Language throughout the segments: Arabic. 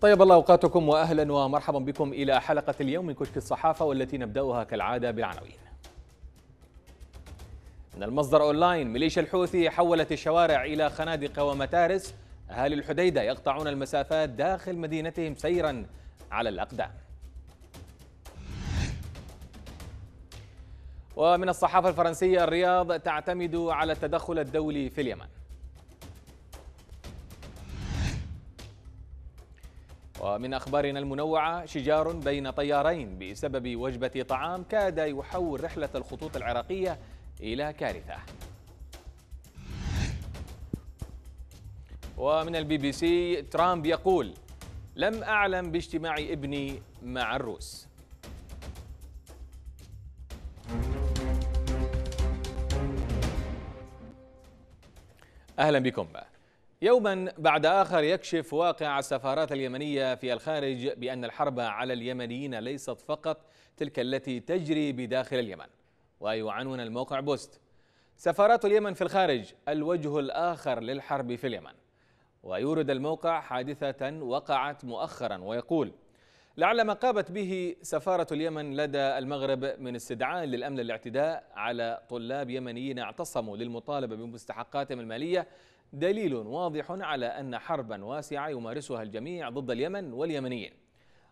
طيب الله اوقاتكم واهلا ومرحبا بكم الى حلقه اليوم من كشك الصحافه والتي نبداها كالعاده بالعناوين. من المصدر اونلاين ميليشيا الحوثي حولت الشوارع الى خنادق ومتارس، اهالي الحديده يقطعون المسافات داخل مدينتهم سيرا على الاقدام. ومن الصحافه الفرنسيه الرياض تعتمد على التدخل الدولي في اليمن. ومن أخبارنا المنوعة شجار بين طيارين بسبب وجبة طعام كاد يحول رحلة الخطوط العراقية إلى كارثة ومن البي بي سي ترامب يقول لم أعلم باجتماع ابني مع الروس أهلا بكم بقى. يوما بعد آخر يكشف واقع السفارات اليمنية في الخارج بأن الحرب على اليمنيين ليست فقط تلك التي تجري بداخل اليمن ويعنون الموقع بوست سفارات اليمن في الخارج الوجه الآخر للحرب في اليمن ويورد الموقع حادثة وقعت مؤخرا ويقول لعل ما قامت به سفارة اليمن لدى المغرب من استدعاء للأمن الاعتداء على طلاب يمنيين اعتصموا للمطالبة بمستحقاتهم المالية دليل واضح على أن حربا واسعة يمارسها الجميع ضد اليمن واليمنيين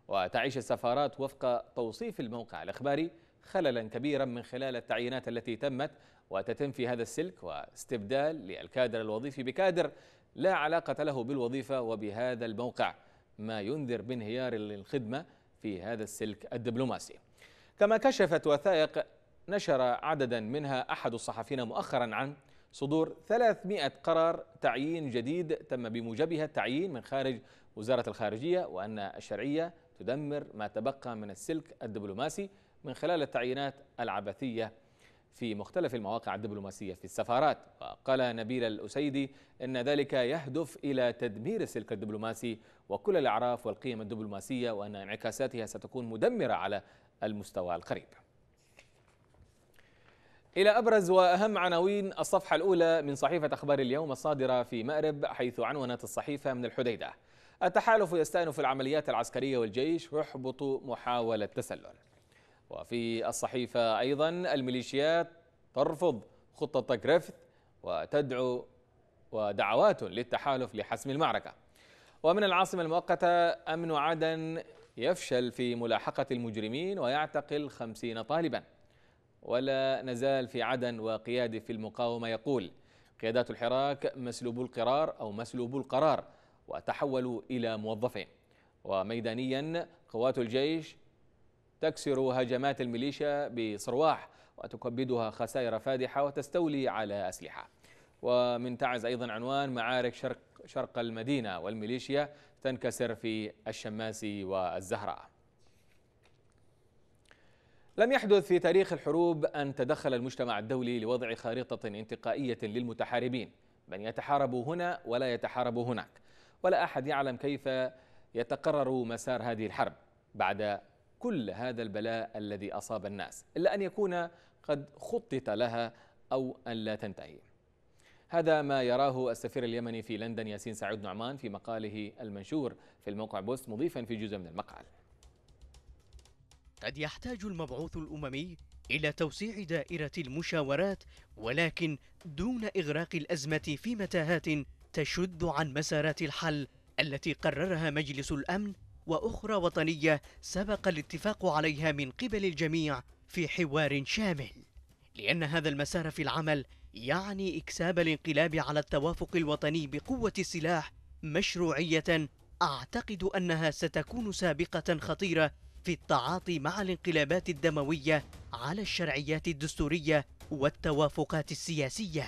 وتعيش السفارات وفق توصيف الموقع الإخباري خللا كبيرا من خلال التعيينات التي تمت وتتم في هذا السلك واستبدال للكادر الوظيفي بكادر لا علاقة له بالوظيفة وبهذا الموقع ما ينذر بانهيار للخدمة في هذا السلك الدبلوماسي كما كشفت وثائق نشر عددا منها أحد الصحفيين مؤخرا عن صدور 300 قرار تعيين جديد تم بموجبها التعيين من خارج وزارة الخارجية وأن الشرعية تدمر ما تبقى من السلك الدبلوماسي من خلال التعيينات العبثية في مختلف المواقع الدبلوماسية في السفارات وقال نبيل الأسيدي أن ذلك يهدف إلى تدمير السلك الدبلوماسي وكل الأعراف والقيم الدبلوماسية وأن انعكاساتها ستكون مدمرة على المستوى القريب إلى أبرز وأهم عناوين الصفحة الأولى من صحيفة أخبار اليوم الصادرة في مأرب حيث عنونت الصحيفة من الحديدة التحالف يستأنف العمليات العسكرية والجيش يحبط محاولة تسلل وفي الصحيفة أيضا الميليشيات ترفض خطة جريفث وتدعو ودعوات للتحالف لحسم المعركة ومن العاصمة المؤقتة أمن عدن يفشل في ملاحقة المجرمين ويعتقل خمسين طالباً ولا نزال في عدن وقياده في المقاومة يقول قيادات الحراك مسلوب القرار أو مسلوب القرار وتحولوا إلى موظفين وميدانيا قوات الجيش تكسر هجمات الميليشيا بصرواح وتكبدها خسائر فادحة وتستولي على أسلحة ومن تعز أيضا عنوان معارك شرق, شرق المدينة والميليشيا تنكسر في الشماس والزهراء لم يحدث في تاريخ الحروب أن تدخل المجتمع الدولي لوضع خارطة انتقائية للمتحاربين من يتحارب هنا ولا يتحارب هناك ولا أحد يعلم كيف يتقرر مسار هذه الحرب بعد كل هذا البلاء الذي أصاب الناس إلا أن يكون قد خطط لها أو أن لا تنتهي هذا ما يراه السفير اليمني في لندن ياسين سعود نعمان في مقاله المنشور في الموقع بوست مضيفا في جزء من المقال قد يحتاج المبعوث الأممي إلى توسيع دائرة المشاورات ولكن دون إغراق الأزمة في متاهات تشد عن مسارات الحل التي قررها مجلس الأمن وأخرى وطنية سبق الاتفاق عليها من قبل الجميع في حوار شامل لأن هذا المسار في العمل يعني إكساب الانقلاب على التوافق الوطني بقوة السلاح مشروعية أعتقد أنها ستكون سابقة خطيرة في التعاطي مع الانقلابات الدموية على الشرعيات الدستورية والتوافقات السياسية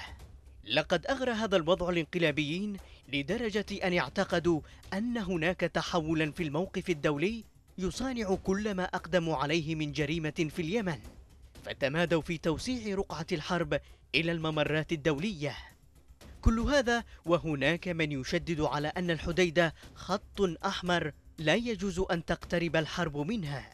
لقد أغرى هذا الوضع الانقلابيين لدرجة أن اعتقدوا أن هناك تحولا في الموقف الدولي يصانع كل ما أقدموا عليه من جريمة في اليمن فتمادوا في توسيع رقعة الحرب إلى الممرات الدولية كل هذا وهناك من يشدد على أن الحديدة خط أحمر لا يجوز أن تقترب الحرب منها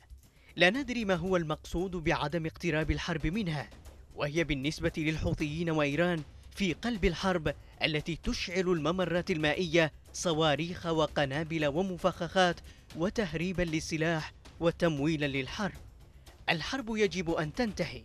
لا ندري ما هو المقصود بعدم اقتراب الحرب منها وهي بالنسبة للحوثيين وإيران في قلب الحرب التي تشعل الممرات المائية صواريخ وقنابل ومفخخات وتهريبا للسلاح وتمويلا للحرب الحرب يجب أن تنتهي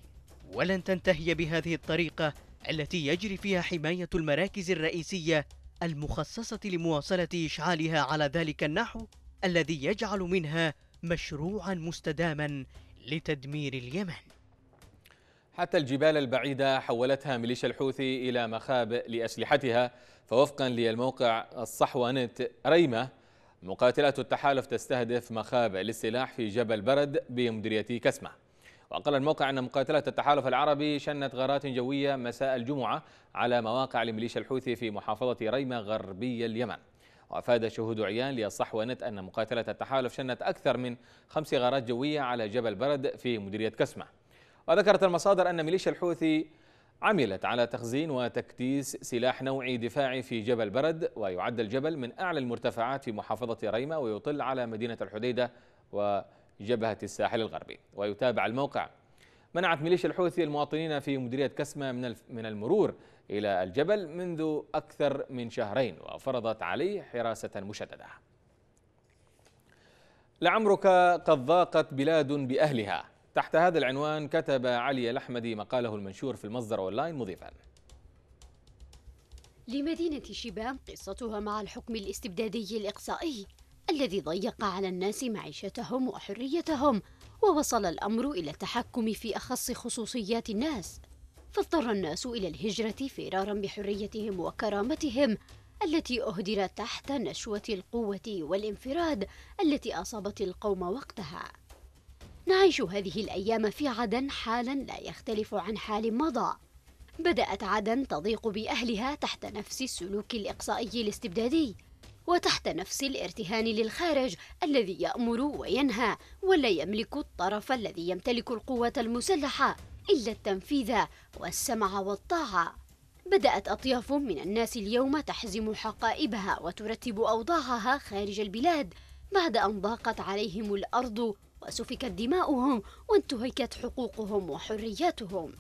ولن تنتهي بهذه الطريقة التي يجري فيها حماية المراكز الرئيسية المخصصة لمواصلة إشعالها على ذلك النحو الذي يجعل منها مشروعا مستداما لتدمير اليمن حتى الجبال البعيدة حولتها ميليشيا الحوثي إلى مخاب لأسلحتها فوفقا للموقع الصحوانت ريمة مقاتلات التحالف تستهدف مخاب للسلاح في جبل برد بمديرية كسمة وقال الموقع أن مقاتلات التحالف العربي شنت غارات جوية مساء الجمعة على مواقع لميليشيا الحوثي في محافظة ريمة غربي اليمن وأفاد شهود عيان للصحوة نت أن مقاتلة التحالف شنت أكثر من خمس غارات جوية على جبل برد في مديرية كسمة وذكرت المصادر أن ميليشيا الحوثي عملت على تخزين وتكديس سلاح نوعي دفاعي في جبل برد ويعد الجبل من أعلى المرتفعات في محافظة ريمة ويطل على مدينة الحديدة وجبهة الساحل الغربي ويتابع الموقع منعت ميليشيا الحوثي المواطنين في مديرية كسمة من من المرور إلى الجبل منذ أكثر من شهرين وفرضت عليه حراسة مشددة لعمرك قد ضاقت بلاد بأهلها تحت هذا العنوان كتب علي الأحمدي مقاله المنشور في المصدر أونلاين مضيفاً لمدينة شبام قصتها مع الحكم الاستبدادي الإقصائي الذي ضيق على الناس معيشتهم وحريتهم ووصل الأمر إلى التحكم في أخص خصوصيات الناس فاضطر الناس إلى الهجرة فرارا بحريتهم وكرامتهم التي أهدرت تحت نشوة القوة والانفراد التي أصابت القوم وقتها نعيش هذه الأيام في عدن حالا لا يختلف عن حال مضى بدأت عدن تضيق بأهلها تحت نفس السلوك الإقصائي الاستبدادي وتحت نفس الارتهان للخارج الذي يأمر وينهى ولا يملك الطرف الذي يمتلك القوة المسلحة إلا التنفيذ والسمع والطاعة بدأت أطياف من الناس اليوم تحزم حقائبها وترتب أوضاعها خارج البلاد بعد أن ضاقت عليهم الأرض وسفكت دماؤهم وانتهكت حقوقهم وحرياتهم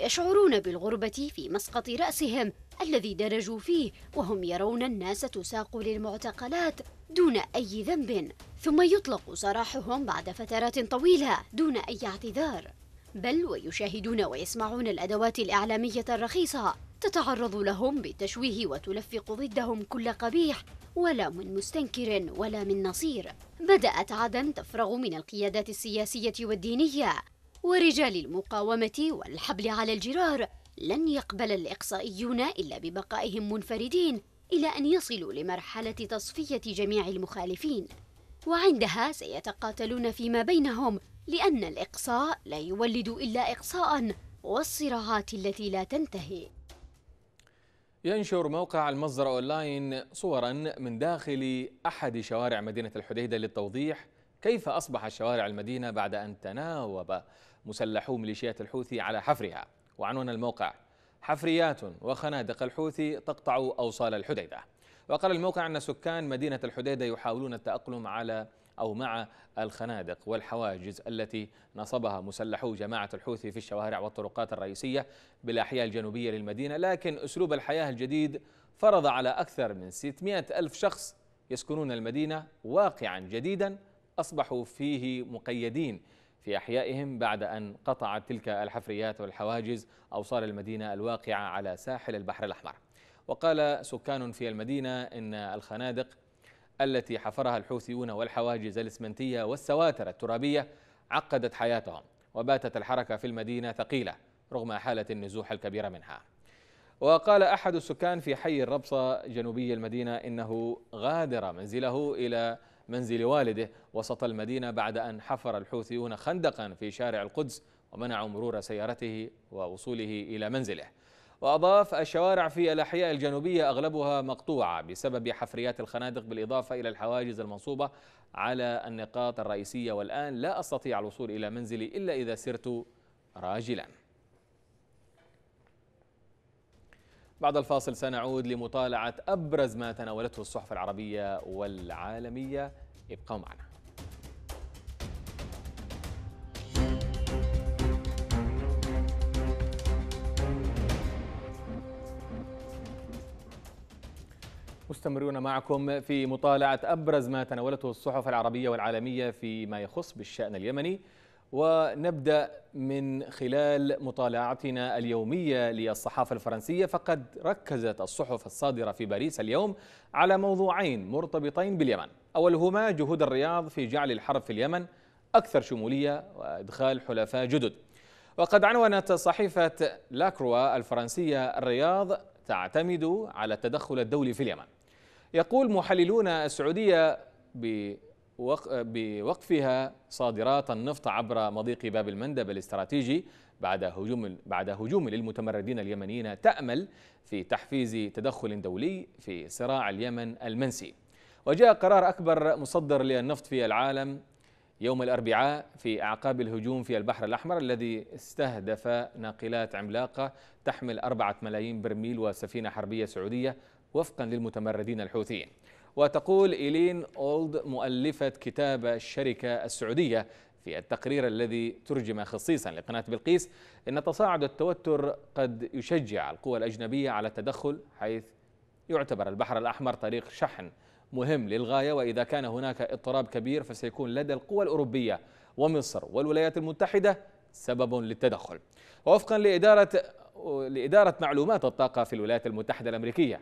يشعرون بالغربة في مسقط رأسهم الذي درجوا فيه وهم يرون الناس تساق للمعتقلات دون أي ذنب ثم يطلق سراحهم بعد فترات طويلة دون أي اعتذار بل ويشاهدون ويسمعون الأدوات الإعلامية الرخيصة تتعرض لهم بالتشويه وتلفق ضدهم كل قبيح ولا من مستنكر ولا من نصير بدأت عدن تفرغ من القيادات السياسية والدينية ورجال المقاومة والحبل على الجرار لن يقبل الإقصائيون إلا ببقائهم منفردين إلى أن يصلوا لمرحلة تصفية جميع المخالفين وعندها سيتقاتلون فيما بينهم لأن الإقصاء لا يولد إلا إقصاء والصراعات التي لا تنتهي ينشر موقع المصدر أونلاين صورا من داخل أحد شوارع مدينة الحديدة للتوضيح كيف أصبح شوارع المدينة بعد أن تناوب مسلحو ميليشيات الحوثي على حفرها وعنوان الموقع حفريات وخنادق الحوثي تقطع أوصال الحديدة وقال الموقع أن سكان مدينة الحديدة يحاولون التأقلم على أو مع الخنادق والحواجز التي نصبها مسلحو جماعة الحوثي في الشوارع والطرقات الرئيسية بالأحياء الجنوبية للمدينة لكن أسلوب الحياة الجديد فرض على أكثر من 600 ألف شخص يسكنون المدينة واقعا جديدا أصبحوا فيه مقيدين في أحيائهم بعد أن قطعت تلك الحفريات والحواجز أوصال المدينة الواقعة على ساحل البحر الأحمر وقال سكان في المدينة إن الخنادق التي حفرها الحوثيون والحواجز الإسمنتية والسواتر الترابية عقدت حياتهم وباتت الحركة في المدينة ثقيلة رغم حالة النزوح الكبيرة منها وقال أحد السكان في حي الربصة جنوبي المدينة إنه غادر منزله إلى منزل والده وسط المدينة بعد أن حفر الحوثيون خندقا في شارع القدس ومنعوا مرور سيارته ووصوله إلى منزله وأضاف الشوارع في الأحياء الجنوبية أغلبها مقطوعة بسبب حفريات الخنادق بالإضافة إلى الحواجز المنصوبة على النقاط الرئيسية والآن لا أستطيع الوصول إلى منزلي إلا إذا سرت راجلاً بعد الفاصل سنعود لمطالعة أبرز ما تناولته الصحف العربية والعالمية ابقوا معنا مستمرون معكم في مطالعة أبرز ما تناولته الصحف العربية والعالمية فيما يخص بالشأن اليمني ونبدأ من خلال مطالعتنا اليومية للصحافة الفرنسية فقد ركزت الصحف الصادرة في باريس اليوم على موضوعين مرتبطين باليمن أولهما جهود الرياض في جعل الحرب في اليمن أكثر شمولية وإدخال حلفاء جدد وقد عنونت صحيفة لاكروا الفرنسية الرياض تعتمد على التدخل الدولي في اليمن يقول محللون السعودية ب بوقفها صادرات النفط عبر مضيق باب المندب الاستراتيجي بعد هجوم بعد هجوم للمتمردين اليمنيين تأمل في تحفيز تدخل دولي في صراع اليمن المنسي. وجاء قرار أكبر مصدر للنفط في العالم يوم الأربعاء في أعقاب الهجوم في البحر الأحمر الذي استهدف ناقلات عملاقة تحمل أربعة ملايين برميل وسفينة حربية سعودية وفقا للمتمردين الحوثيين وتقول إيلين أولد مؤلفة كتاب الشركة السعودية في التقرير الذي ترجم خصيصا لقناة بلقيس إن تصاعد التوتر قد يشجع القوى الأجنبية على التدخل حيث يعتبر البحر الأحمر طريق شحن مهم للغاية وإذا كان هناك اضطراب كبير فسيكون لدى القوى الأوروبية ومصر والولايات المتحدة سبب للتدخل ووفقا لإدارة لإدارة معلومات الطاقة في الولايات المتحدة الأمريكية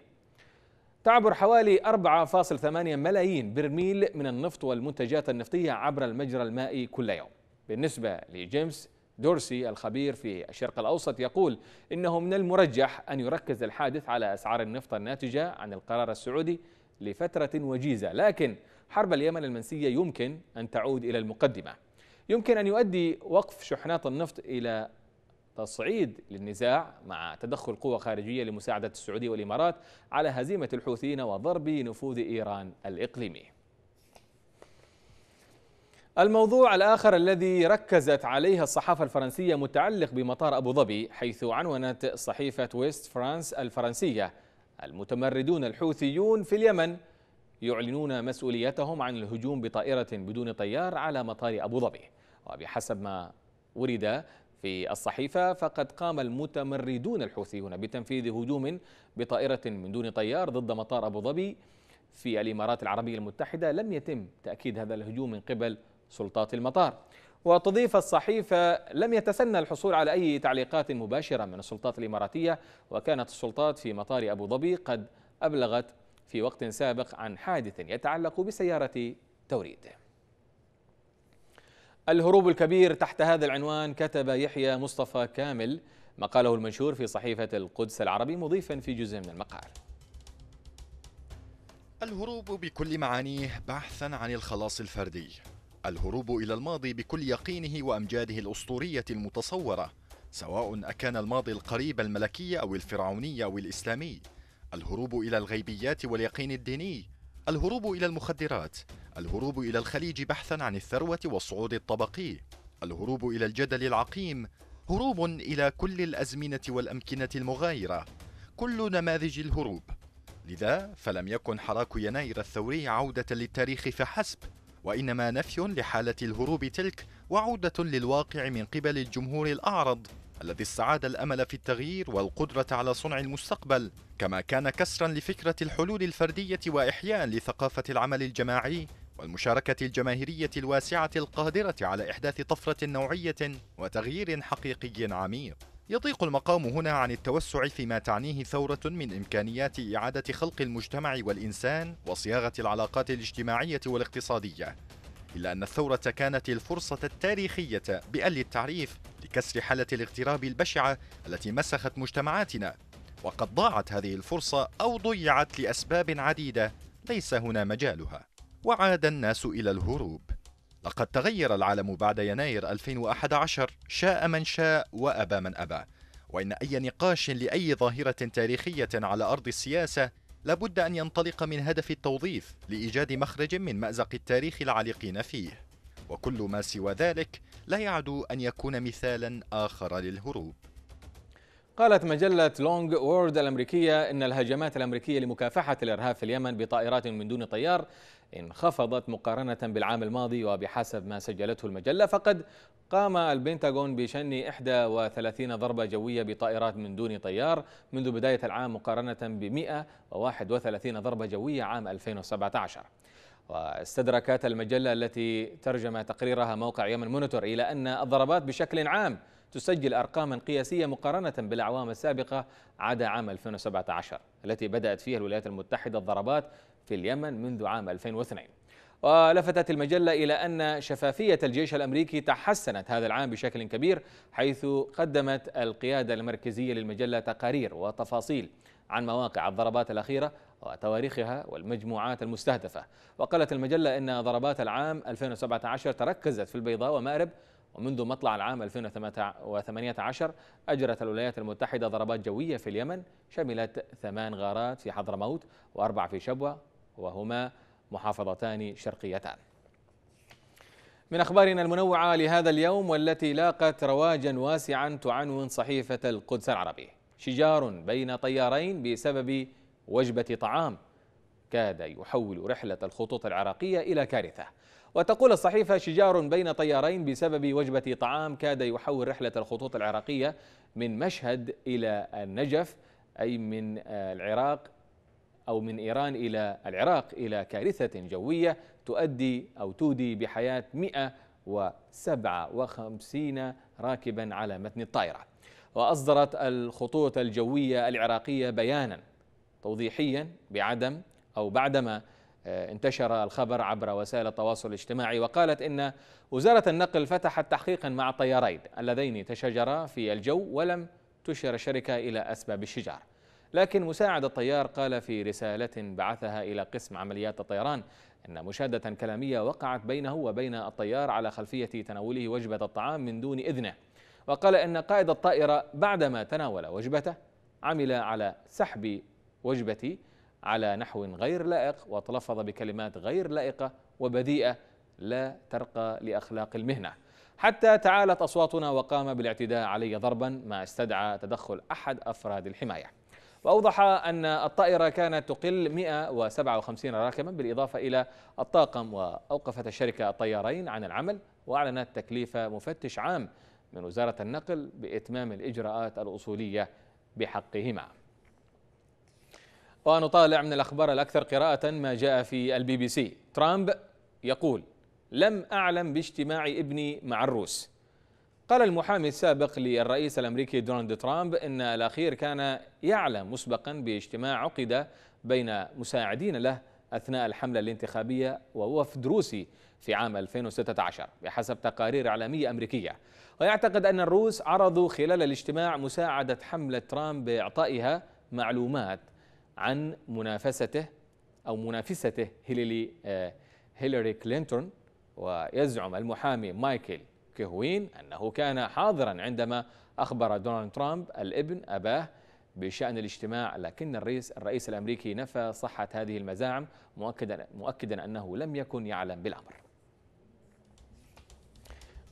تعبر حوالي 4.8 ملايين برميل من النفط والمنتجات النفطية عبر المجرى المائي كل يوم بالنسبة لجيمس دورسي الخبير في الشرق الأوسط يقول إنه من المرجح أن يركز الحادث على أسعار النفط الناتجة عن القرار السعودي لفترة وجيزة لكن حرب اليمن المنسية يمكن أن تعود إلى المقدمة يمكن أن يؤدي وقف شحنات النفط إلى تصعيد للنزاع مع تدخل قوى خارجية لمساعدة السعودية والإمارات على هزيمة الحوثيين وضرب نفوذ إيران الإقليمي الموضوع الآخر الذي ركزت عليه الصحافة الفرنسية متعلق بمطار أبو ظبي حيث عنونت صحيفة ويست فرانس الفرنسية المتمردون الحوثيون في اليمن يعلنون مسؤوليتهم عن الهجوم بطائرة بدون طيار على مطار أبو ظبي وبحسب ما ورد في الصحيفة فقد قام المتمردون الحوثيون بتنفيذ هجوم بطائرة من دون طيار ضد مطار أبو ظبي في الإمارات العربية المتحدة لم يتم تأكيد هذا الهجوم من قبل سلطات المطار وتضيف الصحيفة لم يتسنى الحصول على أي تعليقات مباشرة من السلطات الإماراتية وكانت السلطات في مطار أبو ظبي قد أبلغت في وقت سابق عن حادث يتعلق بسيارة توريد الهروب الكبير تحت هذا العنوان كتب يحيى مصطفى كامل مقاله المنشور في صحيفة القدس العربي مضيفا في جزء من المقال الهروب بكل معانيه بحثا عن الخلاص الفردي الهروب إلى الماضي بكل يقينه وأمجاده الأسطورية المتصورة سواء أكان الماضي القريب الملكي أو الفرعوني أو الإسلامي الهروب إلى الغيبيات واليقين الديني الهروب إلى المخدرات الهروب إلى الخليج بحثا عن الثروة والصعود الطبقي الهروب إلى الجدل العقيم هروب إلى كل الأزمنة والأمكنة المغايرة كل نماذج الهروب لذا فلم يكن حراك يناير الثوري عودة للتاريخ فحسب وإنما نفي لحالة الهروب تلك وعودة للواقع من قبل الجمهور الأعرض الذي استعاد الأمل في التغيير والقدرة على صنع المستقبل كما كان كسرا لفكرة الحلول الفردية وإحياء لثقافة العمل الجماعي والمشاركة الجماهيرية الواسعة القادرة على إحداث طفرة نوعية وتغيير حقيقي عميق. يضيق المقام هنا عن التوسع فيما تعنيه ثورة من إمكانيات إعادة خلق المجتمع والإنسان وصياغة العلاقات الاجتماعية والاقتصادية. إلا أن الثورة كانت الفرصة التاريخية بأل التعريف لكسر حالة الاغتراب البشعة التي مسخت مجتمعاتنا وقد ضاعت هذه الفرصة أو ضيعت لأسباب عديدة ليس هنا مجالها وعاد الناس إلى الهروب لقد تغير العالم بعد يناير 2011 شاء من شاء وأبى من أبى وإن أي نقاش لأي ظاهرة تاريخية على أرض السياسة لابد أن ينطلق من هدف التوظيف لإيجاد مخرج من مأزق التاريخ العالقين فيه وكل ما سوى ذلك لا يعدو أن يكون مثالا آخر للهروب قالت مجلة لونج وورد الأمريكية إن الهجمات الأمريكية لمكافحة الإرهاب في اليمن بطائرات من دون طيار انخفضت مقارنة بالعام الماضي وبحسب ما سجلته المجلة فقد قام البنتاغون بشن 31 ضربة جوية بطائرات من دون طيار منذ بداية العام مقارنة ب 131 ضربة جوية عام 2017 واستدركت المجلة التي ترجم تقريرها موقع يمن مونيتور إلى أن الضربات بشكل عام تسجل أرقاما قياسية مقارنة بالأعوام السابقة عدا عام 2017 التي بدأت فيها الولايات المتحدة الضربات في اليمن منذ عام 2002 ولفتت المجلة إلى أن شفافية الجيش الأمريكي تحسنت هذا العام بشكل كبير حيث قدمت القيادة المركزية للمجلة تقارير وتفاصيل عن مواقع الضربات الأخيرة وتواريخها والمجموعات المستهدفة وقالت المجلة أن ضربات العام 2017 تركزت في البيضاء ومأرب ومنذ مطلع العام 2018 أجرت الولايات المتحدة ضربات جوية في اليمن شملت ثمان غارات في حضرموت وأربع في شبوة وهما محافظتان شرقيتان من أخبارنا المنوعة لهذا اليوم والتي لاقت رواجا واسعا تعنون صحيفة القدس العربي شجار بين طيارين بسبب وجبة طعام كاد يحول رحلة الخطوط العراقية إلى كارثة وتقول الصحيفة شجار بين طيارين بسبب وجبة طعام كاد يحول رحلة الخطوط العراقية من مشهد إلى النجف أي من العراق أو من إيران إلى العراق إلى كارثة جوية تؤدي أو تودي بحياة 157 راكبا على متن الطائرة وأصدرت الخطوط الجوية العراقية بيانا توضيحيا بعدم أو بعدما آه، انتشر الخبر عبر وسائل التواصل الاجتماعي وقالت إن وزارة النقل فتحت تحقيقا مع طيارين اللذين تشاجرا في الجو ولم تشر الشركة إلى أسباب الشجار لكن مساعد الطيار قال في رسالة بعثها إلى قسم عمليات الطيران أن مشادة كلامية وقعت بينه وبين الطيار على خلفية تناوله وجبة الطعام من دون إذنه وقال أن قائد الطائرة بعدما تناول وجبته عمل على سحب وجبة على نحو غير لائق وتلفظ بكلمات غير لائقة وبذيئة لا ترقى لأخلاق المهنة حتى تعالت أصواتنا وقام بالاعتداء علي ضربا ما استدعى تدخل أحد أفراد الحماية وأوضح أن الطائرة كانت تقل 157 راكبا بالإضافة إلى الطاقم وأوقفت الشركة الطيارين عن العمل وأعلنت تكليف مفتش عام من وزارة النقل بإتمام الإجراءات الأصولية بحقهما ونطالع من الأخبار الأكثر قراءة ما جاء في البي بي سي ترامب يقول لم أعلم باجتماع ابني مع الروس قال المحامي السابق للرئيس الأمريكي دونالد ترامب إن الأخير كان يعلم مسبقا باجتماع عقد بين مساعدين له أثناء الحملة الانتخابية ووفد روسي في عام 2016 بحسب تقارير إعلامية أمريكية ويعتقد أن الروس عرضوا خلال الاجتماع مساعدة حملة ترامب بإعطائها معلومات عن منافسته أو منافسته هيليلي آه، هيلاري كلينتون ويزعم المحامي مايكل كهوين أنه كان حاضرا عندما أخبر دونالد ترامب الابن أباه بشأن الاجتماع لكن الرئيس الرئيس الأمريكي نفى صحة هذه المزاعم مؤكدا مؤكدا أنه لم يكن يعلم بالأمر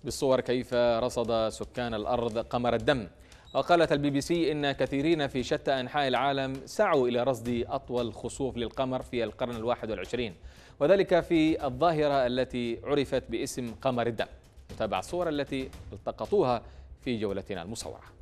بالصور كيف رصد سكان الأرض قمر الدم وقالت البي بي سي إن كثيرين في شتى أنحاء العالم سعوا إلى رصد أطول خسوف للقمر في القرن الواحد والعشرين وذلك في الظاهرة التي عرفت باسم قمر الدم نتابع الصور التي التقطوها في جولتنا المصوره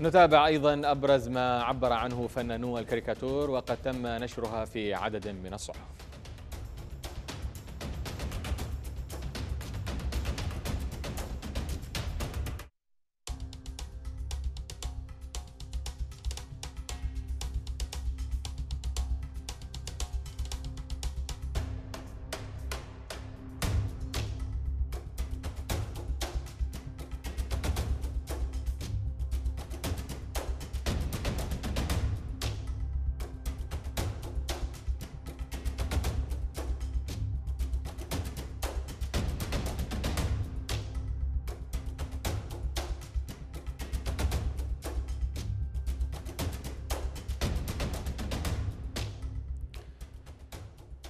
نتابع ايضا ابرز ما عبر عنه فنانو الكاريكاتور وقد تم نشرها في عدد من الصحف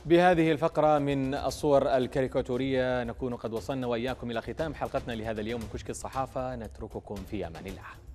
بهذه الفقرة من الصور الكاريكاتورية نكون قد وصلنا وإياكم إلى ختام حلقتنا لهذا اليوم من كشك الصحافة نترككم في أمان الله